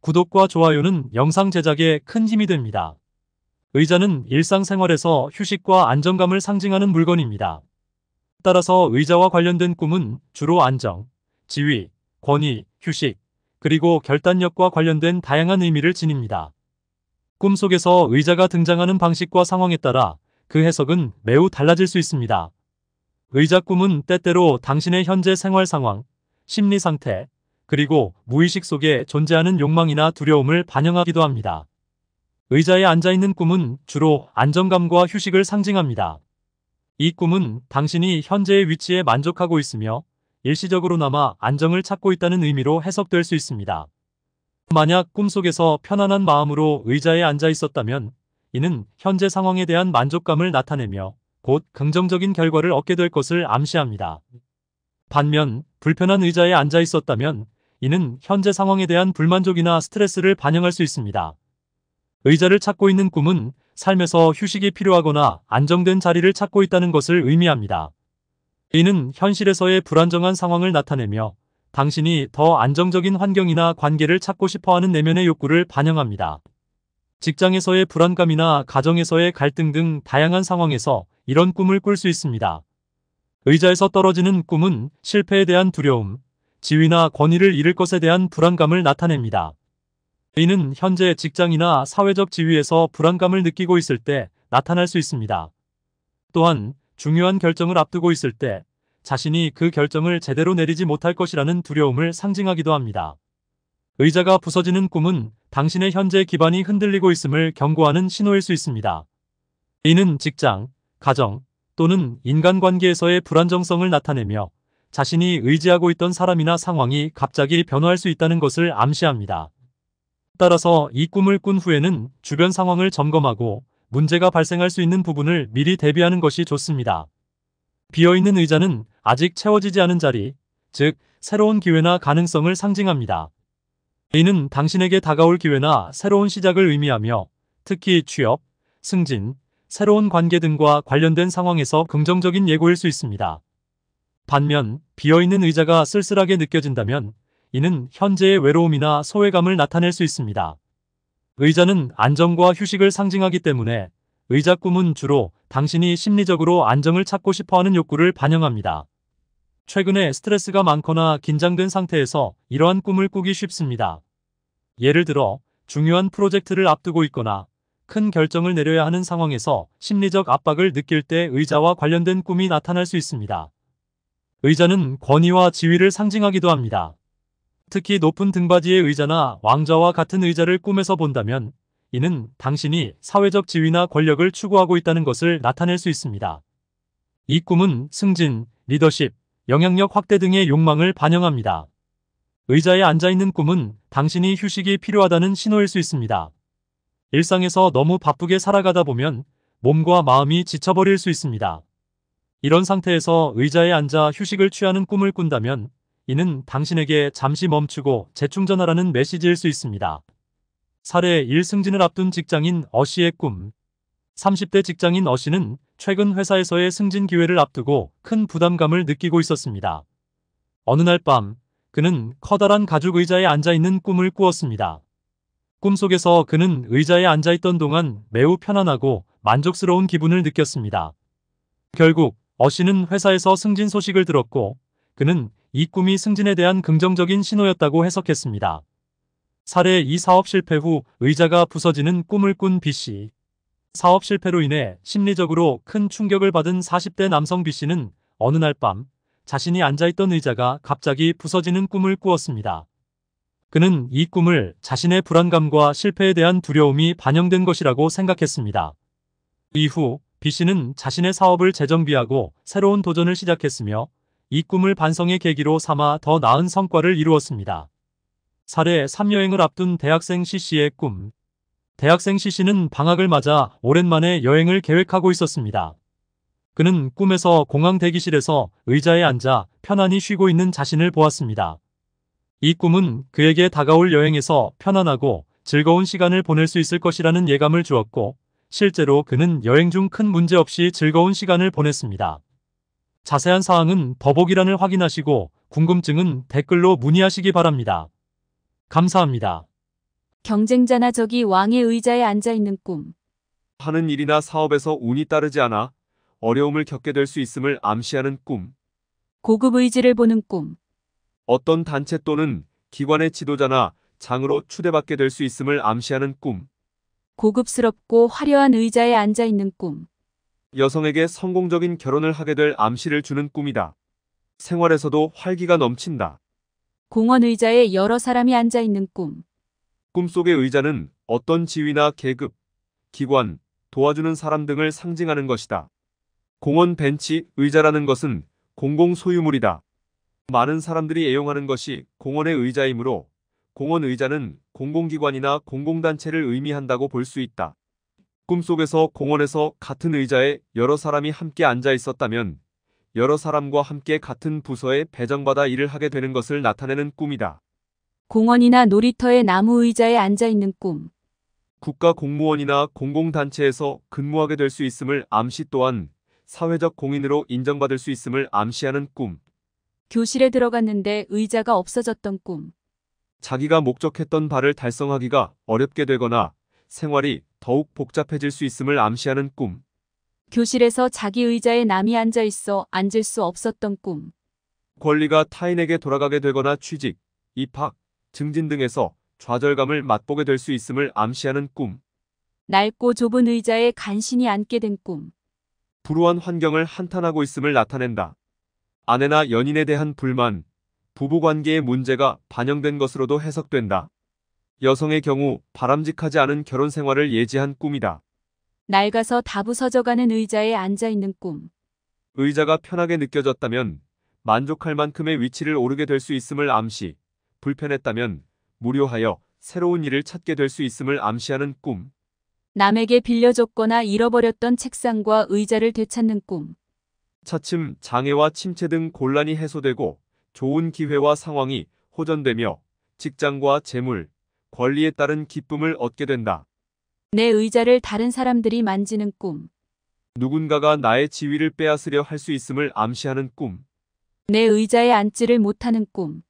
구독과 좋아요는 영상 제작에 큰 힘이 됩니다. 의자는 일상생활에서 휴식과 안정감을 상징하는 물건입니다. 따라서 의자와 관련된 꿈은 주로 안정, 지위, 권위, 휴식, 그리고 결단력과 관련된 다양한 의미를 지닙니다. 꿈속에서 의자가 등장하는 방식과 상황에 따라 그 해석은 매우 달라질 수 있습니다. 의자 꿈은 때때로 당신의 현재 생활 상황, 심리 상태, 그리고 무의식 속에 존재하는 욕망이나 두려움을 반영하기도 합니다. 의자에 앉아있는 꿈은 주로 안정감과 휴식을 상징합니다. 이 꿈은 당신이 현재의 위치에 만족하고 있으며 일시적으로나마 안정을 찾고 있다는 의미로 해석될 수 있습니다. 만약 꿈속에서 편안한 마음으로 의자에 앉아 있었다면 이는 현재 상황에 대한 만족감을 나타내며 곧 긍정적인 결과를 얻게 될 것을 암시합니다. 반면 불편한 의자에 앉아 있었다면 이는 현재 상황에 대한 불만족이나 스트레스를 반영할 수 있습니다. 의자를 찾고 있는 꿈은 삶에서 휴식이 필요하거나 안정된 자리를 찾고 있다는 것을 의미합니다. 이는 현실에서의 불안정한 상황을 나타내며 당신이 더 안정적인 환경이나 관계를 찾고 싶어하는 내면의 욕구를 반영합니다. 직장에서의 불안감이나 가정에서의 갈등 등 다양한 상황에서 이런 꿈을 꿀 수 있습니다. 의자에서 떨어지는 꿈은 실패에 대한 두려움, 지위나 권위를 잃을 것에 대한 불안감을 나타냅니다. 이는 현재 직장이나 사회적 지위에서 불안감을 느끼고 있을 때 나타날 수 있습니다. 또한 중요한 결정을 앞두고 있을 때 자신이 그 결정을 제대로 내리지 못할 것이라는 두려움을 상징하기도 합니다. 의자가 부서지는 꿈은 당신의 현재 기반이 흔들리고 있음을 경고하는 신호일 수 있습니다. 이는 직장, 가정 또는 인간관계에서의 불안정성을 나타내며 자신이 의지하고 있던 사람이나 상황이 갑자기 변화할 수 있다는 것을 암시합니다. 따라서 이 꿈을 꾼 후에는 주변 상황을 점검하고 문제가 발생할 수 있는 부분을 미리 대비하는 것이 좋습니다. 비어있는 의자는 아직 채워지지 않은 자리, 즉 새로운 기회나 가능성을 상징합니다. 이는 당신에게 다가올 기회나 새로운 시작을 의미하며 특히 취업, 승진, 새로운 관계 등과 관련된 상황에서 긍정적인 예고일 수 있습니다. 반면 비어있는 의자가 쓸쓸하게 느껴진다면 이는 현재의 외로움이나 소외감을 나타낼 수 있습니다. 의자는 안정과 휴식을 상징하기 때문에 의자 꿈은 주로 당신이 심리적으로 안정을 찾고 싶어하는 욕구를 반영합니다. 최근에 스트레스가 많거나 긴장된 상태에서 이러한 꿈을 꾸기 쉽습니다. 예를 들어 중요한 프로젝트를 앞두고 있거나 큰 결정을 내려야 하는 상황에서 심리적 압박을 느낄 때 의자와 관련된 꿈이 나타날 수 있습니다. 의자는 권위와 지위를 상징하기도 합니다. 특히 높은 등받이의 의자나 왕자와 같은 의자를 꿈에서 본다면 이는 당신이 사회적 지위나 권력을 추구하고 있다는 것을 나타낼 수 있습니다. 이 꿈은 승진, 리더십, 영향력 확대 등의 욕망을 반영합니다. 의자에 앉아있는 꿈은 당신이 휴식이 필요하다는 신호일 수 있습니다. 일상에서 너무 바쁘게 살아가다 보면 몸과 마음이 지쳐버릴 수 있습니다. 이런 상태에서 의자에 앉아 휴식을 취하는 꿈을 꾼다면 이는 당신에게 잠시 멈추고 재충전하라는 메시지일 수 있습니다. 사례 1승진을 앞둔 직장인 어씨의 꿈 30대 직장인 어씨는 최근 회사에서의 승진 기회를 앞두고 큰 부담감을 느끼고 있었습니다. 어느 날 밤 그는 커다란 가죽 의자에 앉아있는 꿈을 꾸었습니다. 꿈속에서 그는 의자에 앉아있던 동안 매우 편안하고 만족스러운 기분을 느꼈습니다. 결국 어 씨는 회사에서 승진 소식을 들었고 그는 이 꿈이 승진에 대한 긍정적인 신호였다고 해석했습니다. 사례 2 사업 실패 후 의자가 부서지는 꿈을 꾼 B씨. 사업 실패로 인해 심리적으로 큰 충격을 받은 40대 남성 B씨는 어느 날 밤 자신이 앉아있던 의자가 갑자기 부서지는 꿈을 꾸었습니다. 그는 이 꿈을 자신의 불안감과 실패에 대한 두려움이 반영된 것이라고 생각했습니다. 이후 B씨는 자신의 사업을 재정비하고 새로운 도전을 시작했으며 이 꿈을 반성의 계기로 삼아 더 나은 성과를 이루었습니다. 사례 3여행을 앞둔 대학생 C씨의 꿈 대학생 C씨는 방학을 맞아 오랜만에 여행을 계획하고 있었습니다. 그는 꿈에서 공항 대기실에서 의자에 앉아 편안히 쉬고 있는 자신을 보았습니다. 이 꿈은 그에게 다가올 여행에서 편안하고 즐거운 시간을 보낼 수 있을 것이라는 예감을 주었고 실제로 그는 여행 중 큰 문제 없이 즐거운 시간을 보냈습니다. 자세한 사항은 더보기란을 확인하시고 궁금증은 댓글로 문의하시기 바랍니다. 감사합니다. 경쟁자나 적이 왕의 의자에 앉아 있는 꿈. 하는 일이나 사업에서 운이 따르지 않아 어려움을 겪게 될 수 있음을 암시하는 꿈. 고급 의지를 보는 꿈. 어떤 단체 또는 기관의 지도자나 장으로 추대받게 될 수 있음을 암시하는 꿈. 고급스럽고 화려한 의자에 앉아 있는 꿈. 여성에게 성공적인 결혼을 하게 될 암시를 주는 꿈이다. 생활에서도 활기가 넘친다. 공원 의자에 여러 사람이 앉아 있는 꿈. 꿈속의 의자는 어떤 지위나 계급, 기관, 도와주는 사람 등을 상징하는 것이다. 공원 벤치, 의자라는 것은 공공 소유물이다. 많은 사람들이 애용하는 것이 공원의 의자이므로 공원 의자는 공공기관이나 공공단체를 의미한다고 볼 수 있다. 꿈속에서 공원에서 같은 의자에 여러 사람이 함께 앉아 있었다면 여러 사람과 함께 같은 부서에 배정받아 일을 하게 되는 것을 나타내는 꿈이다. 공원이나 놀이터의 나무 의자에 앉아 있는 꿈. 국가 공무원이나 공공단체에서 근무하게 될 수 있음을 암시 또한 사회적 공인으로 인정받을 수 있음을 암시하는 꿈. 교실에 들어갔는데 의자가 없어졌던 꿈. 자기가 목적했던 바를 달성하기가 어렵게 되거나 생활이 더욱 복잡해질 수 있음을 암시하는 꿈. 교실에서 자기 의자에 남이 앉아 있어 앉을 수 없었던 꿈. 권리가 타인에게 돌아가게 되거나 취직, 입학, 증진 등에서 좌절감을 맛보게 될 수 있음을 암시하는 꿈. 낡고 좁은 의자에 간신히 앉게 된 꿈. 불우한 환경을 한탄하고 있음을 나타낸다. 아내나 연인에 대한 불만, 부부관계의 문제가 반영된 것으로도 해석된다. 여성의 경우 바람직하지 않은 결혼 생활을 예지한 꿈이다. 낡아서 다부서져가는 의자에 앉아있는 꿈. 의자가 편하게 느껴졌다면 만족할 만큼의 위치를 오르게 될 수 있음을 암시, 불편했다면 무료하여 새로운 일을 찾게 될 수 있음을 암시하는 꿈. 남에게 빌려줬거나 잃어버렸던 책상과 의자를 되찾는 꿈. 차츰 장애와 침체 등 곤란이 해소되고 좋은 기회와 상황이 호전되며 직장과 재물, 권리에 따른 기쁨을 얻게 된다. 내 의자를 다른 사람들이 만지는 꿈. 누군가가 나의 지위를 빼앗으려 할 수 있음을 암시하는 꿈. 내 의자에 앉지를 못하는 꿈.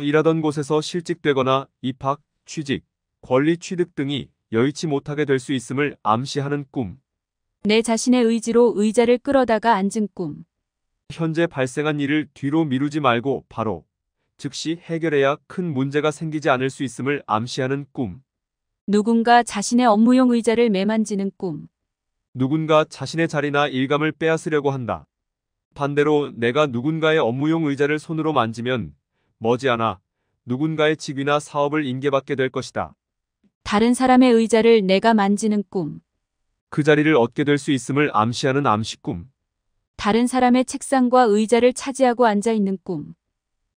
일하던 곳에서 실직되거나 입학, 취직, 권리 취득 등이 여의치 못하게 될 수 있음을 암시하는 꿈. 내 자신의 의지로 의자를 끌어다가 앉은 꿈. 현재 발생한 일을 뒤로 미루지 말고 바로 즉시 해결해야 큰 문제가 생기지 않을 수 있음을 암시하는 꿈. 누군가 자신의 업무용 의자를 매만지는 꿈. 누군가 자신의 자리나 일감을 빼앗으려고 한다. 반대로 내가 누군가의 업무용 의자를 손으로 만지면 머지않아 누군가의 직위나 사업을 인계받게 될 것이다. 다른 사람의 의자를 내가 만지는 꿈. 그 자리를 얻게 될 수 있음을 암시하는 암시꿈. 다른 사람의 책상과 의자를 차지하고 앉아 있는 꿈.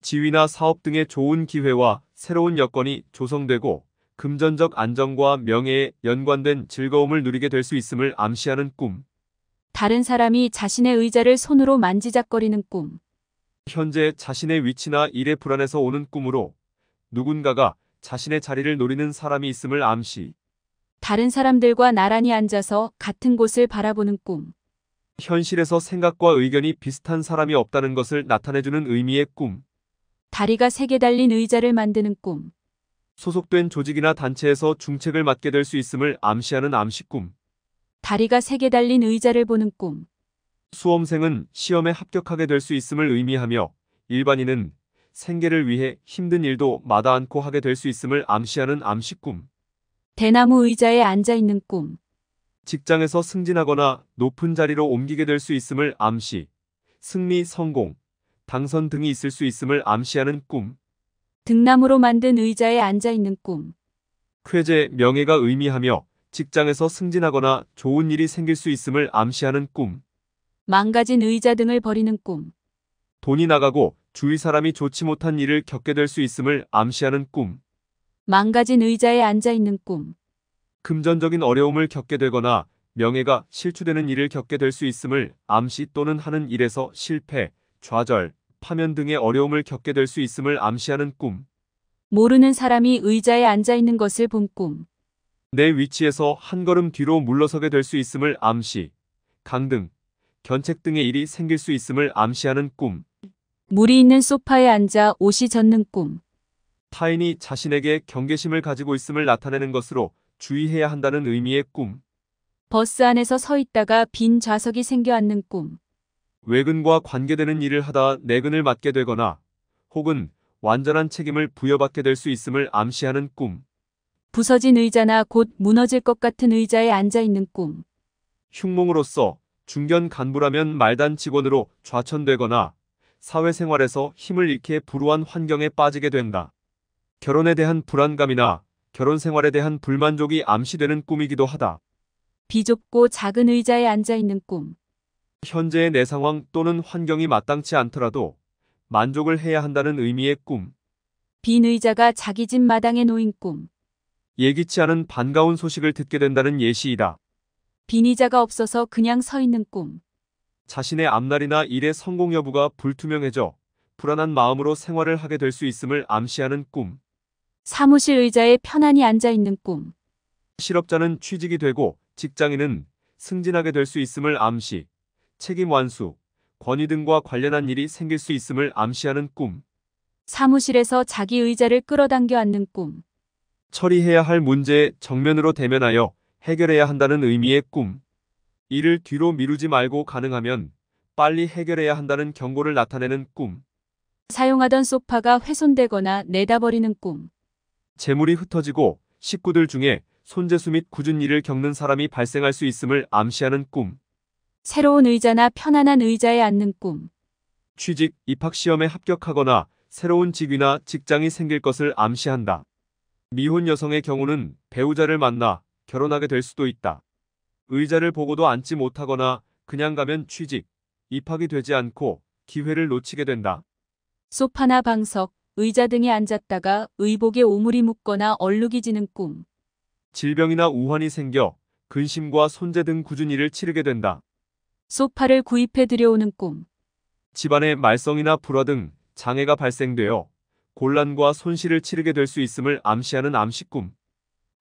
지위나 사업 등의 좋은 기회와 새로운 여건이 조성되고 금전적 안정과 명예에 연관된 즐거움을 누리게 될 수 있음을 암시하는 꿈. 다른 사람이 자신의 의자를 손으로 만지작거리는 꿈. 현재 자신의 위치나 일에불안해서 오는 꿈으로 누군가가 자신의 자리를 노리는 사람이 있음을 암시. 다른 사람들과 나란히 앉아서 같은 곳을 바라보는 꿈. 현실에서 생각과 의견이 비슷한 사람이 없다는 것을 나타내주는 의미의 꿈. 다리가 세 개 달린 의자를 만드는 꿈. 소속된 조직이나 단체에서 중책을 맡게 될 수 있음을 암시하는 암시꿈. 다리가 세 개 달린 의자를 보는 꿈. 수험생은 시험에 합격하게 될 수 있음을 의미하며 일반인은 생계를 위해 힘든 일도 마다 않고 하게 될 수 있음을 암시하는 암시꿈. 대나무 의자에 앉아 있는 꿈. 직장에서 승진하거나 높은 자리로 옮기게 될 수 있음을 암시, 승리, 성공, 당선 등이 있을 수 있음을 암시하는 꿈, 등나무로 만든 의자에 앉아있는 꿈, 쾌재, 명예가 의미하며 직장에서 승진하거나 좋은 일이 생길 수 있음을 암시하는 꿈, 망가진 의자 등을 버리는 꿈, 돈이 나가고 주위 사람이 좋지 못한 일을 겪게 될 수 있음을 암시하는 꿈, 망가진 의자에 앉아있는 꿈, 금전적인 어려움을 겪게 되거나 명예가 실추되는 일을 겪게 될 수 있음을 암시 또는 하는 일에서 실패, 좌절, 파면 등의 어려움을 겪게 될 수 있음을 암시하는 꿈. 모르는 사람이 의자에 앉아 있는 것을 본 꿈. 내 위치에서 한 걸음 뒤로 물러서게 될 수 있음을 암시. 강등, 견책 등의 일이 생길 수 있음을 암시하는 꿈. 물이 있는 소파에 앉아 옷이 젖는 꿈. 타인이 자신에게 경계심을 가지고 있음을 나타내는 것으로 주의해야 한다는 의미의 꿈. 버스 안에서 서 있다가 빈 좌석이 생겨 앉는 꿈. 외근과 관계되는 일을 하다 내근을 맡게 되거나 혹은 완전한 책임을 부여받게 될 수 있음을 암시하는 꿈. 부서진 의자나 곧 무너질 것 같은 의자에 앉아 있는 꿈. 흉몽으로서 중견 간부라면 말단 직원으로 좌천되거나 사회생활에서 힘을 잃게 불우한 환경에 빠지게 된다. 결혼에 대한 불안감이나 결혼 생활에 대한 불만족이 암시되는 꿈이기도 하다. 비좁고 작은 의자에 앉아 있는 꿈. 현재의 내 상황 또는 환경이 마땅치 않더라도 만족을 해야 한다는 의미의 꿈. 빈 의자가 자기 집 마당에 놓인 꿈. 예기치 않은 반가운 소식을 듣게 된다는 예시이다. 빈 의자가 없어서 그냥 서 있는 꿈. 자신의 앞날이나 일의 성공 여부가 불투명해져 불안한 마음으로 생활을 하게 될 수 있음을 암시하는 꿈. 사무실 의자에 편안히 앉아 있는 꿈. 실업자는 취직이 되고 직장인은 승진하게 될 수 있음을 암시, 책임 완수, 권위 등과 관련한 일이 생길 수 있음을 암시하는 꿈. 사무실에서 자기 의자를 끌어당겨 앉는 꿈. 처리해야 할 문제에 정면으로 대면하여 해결해야 한다는 의미의 꿈. 이를 뒤로 미루지 말고 가능하면 빨리 해결해야 한다는 경고를 나타내는 꿈. 사용하던 소파가 훼손되거나 내다버리는 꿈. 재물이 흩어지고 식구들 중에 손재수 및 굳은 일을 겪는 사람이 발생할 수 있음을 암시하는 꿈. 새로운 의자나 편안한 의자에 앉는 꿈. 취직, 입학시험에 합격하거나 새로운 직위나 직장이 생길 것을 암시한다. 미혼 여성의 경우는 배우자를 만나 결혼하게 될 수도 있다. 의자를 보고도 앉지 못하거나 그냥 가면 취직, 입학이 되지 않고 기회를 놓치게 된다. 소파나 방석, 의자 등에 앉았다가 의복에 오물이 묻거나 얼룩이 지는 꿈. 질병이나 우환이 생겨 근심과 손재 등 구준이를 치르게 된다. 소파를 구입해 들여오는 꿈. 집안의 말썽이나 불화 등 장애가 발생되어 곤란과 손실을 치르게 될 수 있음을 암시하는 암시꿈.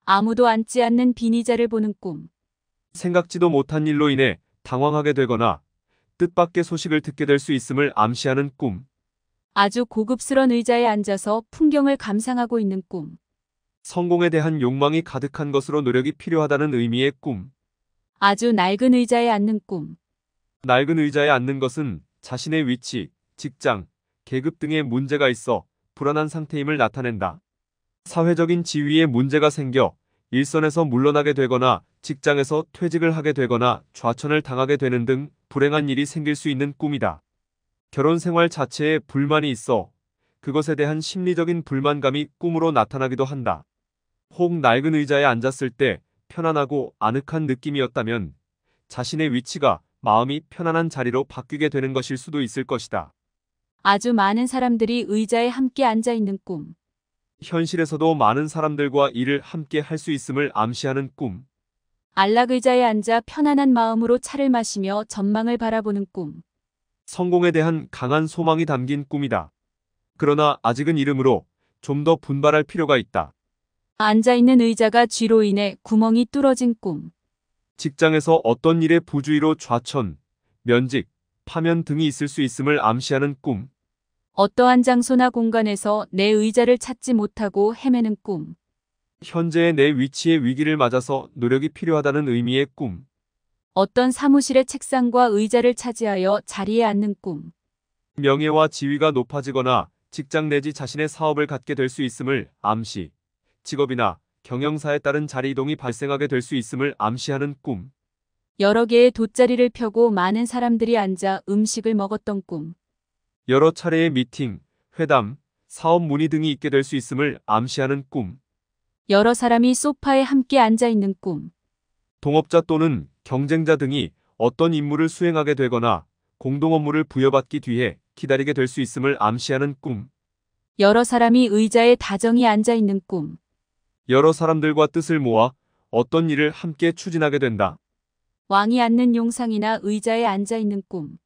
아무도 앉지 않는 비니자를 보는 꿈. 생각지도 못한 일로 인해 당황하게 되거나 뜻밖의 소식을 듣게 될 수 있음을 암시하는 꿈. 아주 고급스런 의자에 앉아서 풍경을 감상하고 있는 꿈. 성공에 대한 욕망이 가득한 것으로 노력이 필요하다는 의미의 꿈. 아주 낡은 의자에 앉는 꿈. 낡은 의자에 앉는 것은 자신의 위치, 직장, 계급 등의 문제가 있어 불안한 상태임을 나타낸다. 사회적인 지위에 문제가 생겨 일선에서 물러나게 되거나 직장에서 퇴직을 하게 되거나 좌천을 당하게 되는 등 불행한 일이 생길 수 있는 꿈이다. 결혼 생활 자체에 불만이 있어 그것에 대한 심리적인 불만감이 꿈으로 나타나기도 한다. 혹 낡은 의자에 앉았을 때 편안하고 아늑한 느낌이었다면 자신의 위치가 마음이 편안한 자리로 바뀌게 되는 것일 수도 있을 것이다. 아주 많은 사람들이 의자에 함께 앉아 있는 꿈. 현실에서도 많은 사람들과 일을 함께 할 수 있음을 암시하는 꿈. 안락의자에 앉아 편안한 마음으로 차를 마시며 전망을 바라보는 꿈. 성공에 대한 강한 소망이 담긴 꿈이다. 그러나 아직은 이름으로 좀 더 분발할 필요가 있다. 앉아있는 의자가 쥐로 인해 구멍이 뚫어진 꿈. 직장에서 어떤 일에 부주의로 좌천, 면직, 파면 등이 있을 수 있음을 암시하는 꿈. 어떠한 장소나 공간에서 내 의자를 찾지 못하고 헤매는 꿈. 현재의 내 위치의 위기를 맞아서 노력이 필요하다는 의미의 꿈. 어떤 사무실의 책상과 의자를 차지하여 자리에 앉는 꿈. 명예와 지위가 높아지거나 직장 내지 자신의 사업을 갖게 될 수 있음을 암시. 직업이나 경영사에 따른 자리 이동이 발생하게 될 수 있음을 암시하는 꿈. 여러 개의 돗자리를 펴고 많은 사람들이 앉아 음식을 먹었던 꿈. 여러 차례의 미팅, 회담, 사업 문의 등이 있게 될 수 있음을 암시하는 꿈. 여러 사람이 소파에 함께 앉아 있는 꿈. 동업자 또는 경쟁자 등이 어떤 임무를 수행하게 되거나 공동 업무를 부여받기 뒤에 기다리게 될 수 있음을 암시하는 꿈. 여러 사람이 의자에 다정히 앉아 있는 꿈. 여러 사람들과 뜻을 모아 어떤 일을 함께 추진하게 된다. 왕이 앉는 용상이나 의자에 앉아 있는 꿈.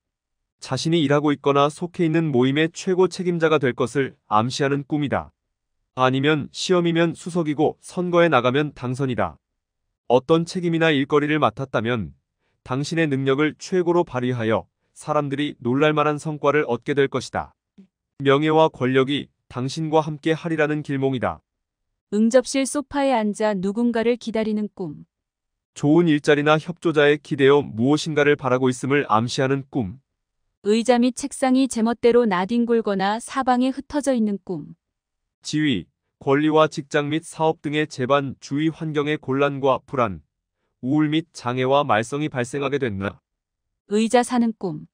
자신이 일하고 있거나 속해 있는 모임의 최고 책임자가 될 것을 암시하는 꿈이다. 아니면 시험이면 수석이고 선거에 나가면 당선이다. 어떤 책임이나 일거리를 맡았다면 당신의 능력을 최고로 발휘하여 사람들이 놀랄만한 성과를 얻게 될 것이다. 명예와 권력이 당신과 함께 하리라는 길몽이다. 응접실 소파에 앉아 누군가를 기다리는 꿈. 좋은 일자리나 협조자에 기대어 무엇인가를 바라고 있음을 암시하는 꿈. 의자 및 책상이 제멋대로 나뒹굴거나 사방에 흩어져 있는 꿈. 지위, 권리와 직장 및 사업 등의 재반 주위 환경의 곤란과 불안, 우울 및 장애와 말썽이 발생하게 된다. 의자 사는 꿈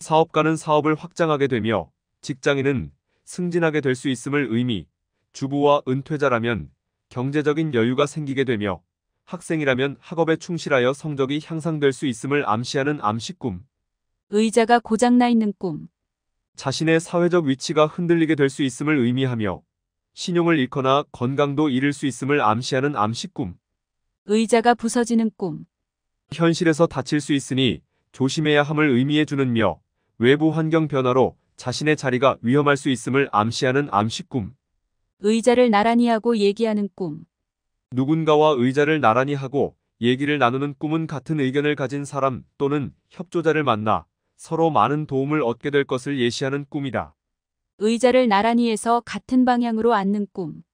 사업가는 사업을 확장하게 되며 직장인은 승진하게 될 수 있음을 의미, 주부와 은퇴자라면 경제적인 여유가 생기게 되며 학생이라면 학업에 충실하여 성적이 향상될 수 있음을 암시하는 암시꿈. 의자가 고장나 있는 꿈. 자신의 사회적 위치가 흔들리게 될 수 있음을 의미하며 신용을 잃거나 건강도 잃을 수 있음을 암시하는 암시꿈. 의자가 부서지는 꿈. 현실에서 다칠 수 있으니 조심해야 함을 의미해 주는 며 외부 환경 변화로 자신의 자리가 위험할 수 있음을 암시하는 암시꿈. 의자를 나란히 하고 얘기하는 꿈. 누군가와 의자를 나란히 하고 얘기를 나누는 꿈은 같은 의견을 가진 사람 또는 협조자를 만나 서로 많은 도움을 얻게 될 것을 예시하는 꿈이다. 의자를 나란히 해서 같은 방향으로 앉는 꿈.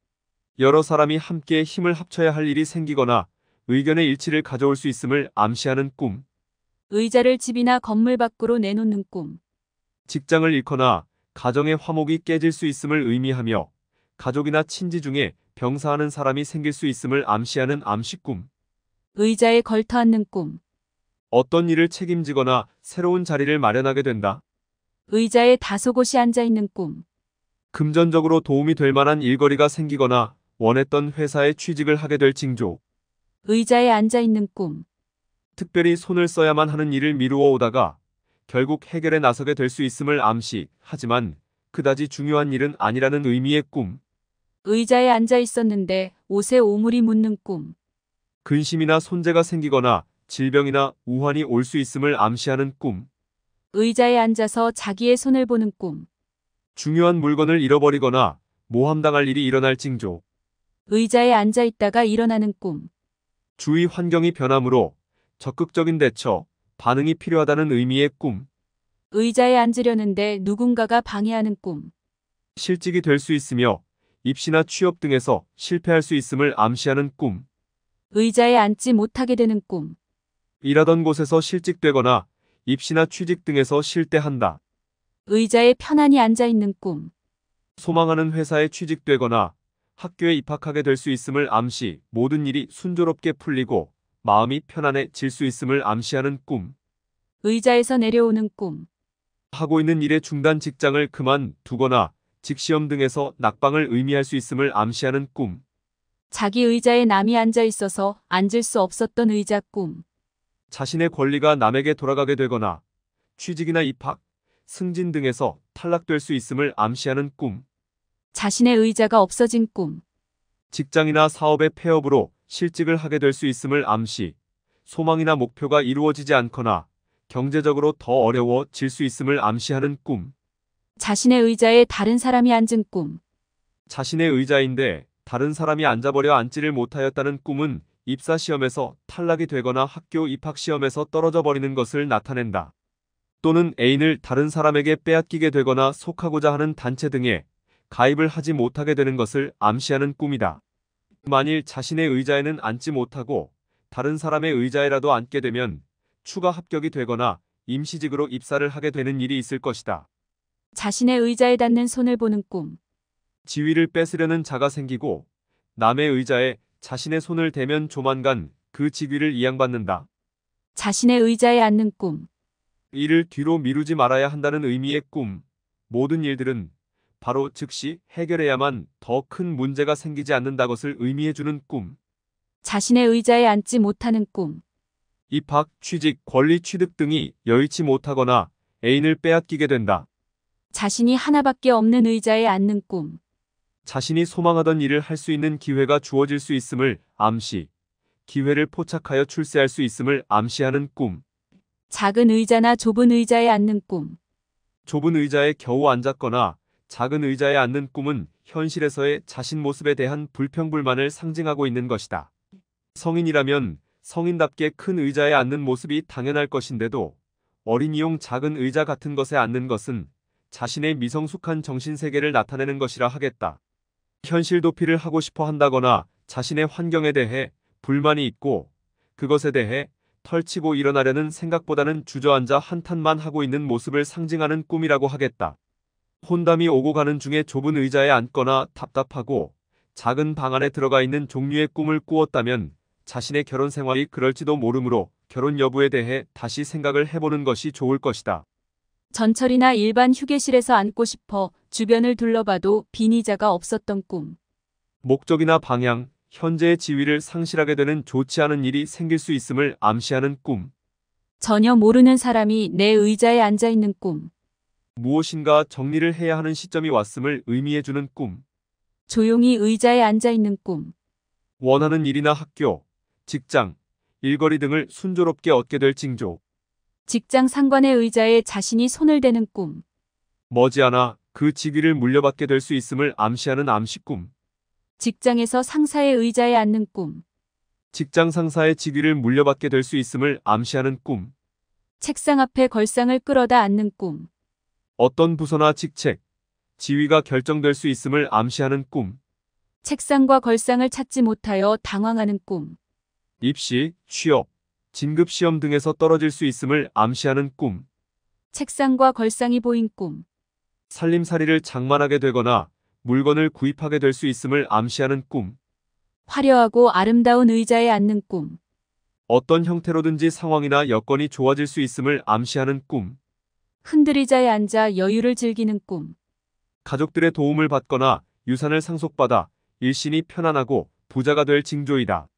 여러 사람이 함께 힘을 합쳐야 할 일이 생기거나 의견의 일치를 가져올 수 있음을 암시하는 꿈. 의자를 집이나 건물 밖으로 내놓는 꿈. 직장을 잃거나 가정의 화목이 깨질 수 있음을 의미하며 가족이나 친지 중에 병사하는 사람이 생길 수 있음을 암시하는 암시꿈. 의자에 걸터앉는 꿈. 어떤 일을 책임지거나 새로운 자리를 마련하게 된다. 의자에 다소곳이 앉아있는 꿈. 금전적으로 도움이 될 만한 일거리가 생기거나 원했던 회사에 취직을 하게 될 징조. 의자에 앉아있는 꿈. 특별히 손을 써야만 하는 일을 미루어 오다가 결국 해결에 나서게 될 수 있음을 암시, 하지만 그다지 중요한 일은 아니라는 의미의 꿈. 의자에 앉아 있었는데 옷에 오물이 묻는 꿈. 근심이나 손재가 생기거나 질병이나 우환이 올 수 있음을 암시하는 꿈. 의자에 앉아서 자기의 손을 보는 꿈. 중요한 물건을 잃어버리거나 모함당할 일이 일어날 징조. 의자에 앉아 있다가 일어나는 꿈. 주위 환경이 변함으로 적극적인 대처, 반응이 필요하다는 의미의 꿈. 의자에 앉으려는데 누군가가 방해하는 꿈. 실직이 될 수 있으며 입시나 취업 등에서 실패할 수 있음을 암시하는 꿈. 의자에 앉지 못하게 되는 꿈. 일하던 곳에서 실직되거나 입시나 취직 등에서 실패한다. 의자에 편안히 앉아있는 꿈. 소망하는 회사에 취직되거나 학교에 입학하게 될 수 있음을 암시, 모든 일이 순조롭게 풀리고 마음이 편안해질 수 있음을 암시하는 꿈. 의자에서 내려오는 꿈. 하고 있는 일의 중단 직장을 그만두거나 직시험 등에서 낙방을 의미할 수 있음을 암시하는 꿈. 자기 의자에 남이 앉아 있어서 앉을 수 없었던 의자 꿈. 자신의 권리가 남에게 돌아가게 되거나 취직이나 입학, 승진 등에서 탈락될 수 있음을 암시하는 꿈. 자신의 의자가 없어진 꿈. 직장이나 사업의 폐업으로 실직을 하게 될 수 있음을 암시. 소망이나 목표가 이루어지지 않거나 경제적으로 더 어려워질 수 있음을 암시하는 꿈. 자신의 의자에 다른 사람이 앉은 꿈. 자신의 의자인데 다른 사람이 앉아버려 앉지를 못하였다는 꿈은 입사시험에서 탈락이 되거나 학교 입학시험에서 떨어져 버리는 것을 나타낸다. 또는 애인을 다른 사람에게 빼앗기게 되거나 속하고자 하는 단체 등에 가입을 하지 못하게 되는 것을 암시하는 꿈이다. 만일 자신의 의자에는 앉지 못하고 다른 사람의 의자에라도 앉게 되면 추가 합격이 되거나 임시직으로 입사를 하게 되는 일이 있을 것이다. 자신의 의자에 닿는 손을 보는 꿈. 지위를 뺏으려는 자가 생기고 남의 의자에 자신의 손을 대면 조만간 그 직위를 이양받는다. 자신의 의자에 앉는 꿈. 일을 뒤로 미루지 말아야 한다는 의미의 꿈. 모든 일들은 바로 즉시 해결해야만 더 큰 문제가 생기지 않는다 것을 의미해주는 꿈. 자신의 의자에 앉지 못하는 꿈. 입학, 취직, 권리 취득 등이 여의치 못하거나 애인을 빼앗기게 된다. 자신이 하나밖에 없는 의자에 앉는 꿈. 자신이 소망하던 일을 할 수 있는 기회가 주어질 수 있음을 암시, 기회를 포착하여 출세할 수 있음을 암시하는 꿈. 작은 의자나 좁은 의자에 앉는 꿈. 좁은 의자에 겨우 앉았거나 작은 의자에 앉는 꿈은 현실에서의 자신 모습에 대한 불평불만을 상징하고 있는 것이다. 성인이라면 성인답게 큰 의자에 앉는 모습이 당연할 것인데도 어린이용 작은 의자 같은 것에 앉는 것은 자신의 미성숙한 정신세계를 나타내는 것이라 하겠다. 현실 도피를 하고 싶어 한다거나 자신의 환경에 대해 불만이 있고 그것에 대해 털치고 일어나려는 생각보다는 주저앉아 한탄만 하고 있는 모습을 상징하는 꿈이라고 하겠다. 혼담이 오고 가는 중에 좁은 의자에 앉거나 답답하고 작은 방 안에 들어가 있는 종류의 꿈을 꾸었다면 자신의 결혼 생활이 그럴지도 모르므로 결혼 여부에 대해 다시 생각을 해보는 것이 좋을 것이다. 전철이나 일반 휴게실에서 앉고 싶어 주변을 둘러봐도 비니자가 없었던 꿈. 목적이나 방향, 현재의 지위를 상실하게 되는 좋지 않은 일이 생길 수 있음을 암시하는 꿈. 전혀 모르는 사람이 내 의자에 앉아 있는 꿈. 무엇인가 정리를 해야 하는 시점이 왔음을 의미해주는 꿈. 조용히 의자에 앉아 있는 꿈. 원하는 일이나 학교, 직장, 일거리 등을 순조롭게 얻게 될 징조. 직장 상관의 의자에 자신이 손을 대는 꿈. 머지않아 그 직위를 물려받게 될 수 있음을 암시하는 암시꿈. 직장에서 상사의 의자에 앉는 꿈. 직장 상사의 직위를 물려받게 될 수 있음을 암시하는 꿈. 책상 앞에 걸상을 끌어다 앉는 꿈. 어떤 부서나 직책, 지위가 결정될 수 있음을 암시하는 꿈. 책상과 걸상을 찾지 못하여 당황하는 꿈. 입시, 취업, 진급시험 등에서 떨어질 수 있음을 암시하는 꿈. 책상과 걸상이 보인 꿈. 살림살이를 장만하게 되거나 물건을 구입하게 될 수 있음을 암시하는 꿈. 화려하고 아름다운 의자에 앉는 꿈. 어떤 형태로든지 상황이나 여건이 좋아질 수 있음을 암시하는 꿈. 흔들이자에 앉아 여유를 즐기는 꿈. 가족들의 도움을 받거나 유산을 상속받아 일신이 편안하고 부자가 될 징조이다.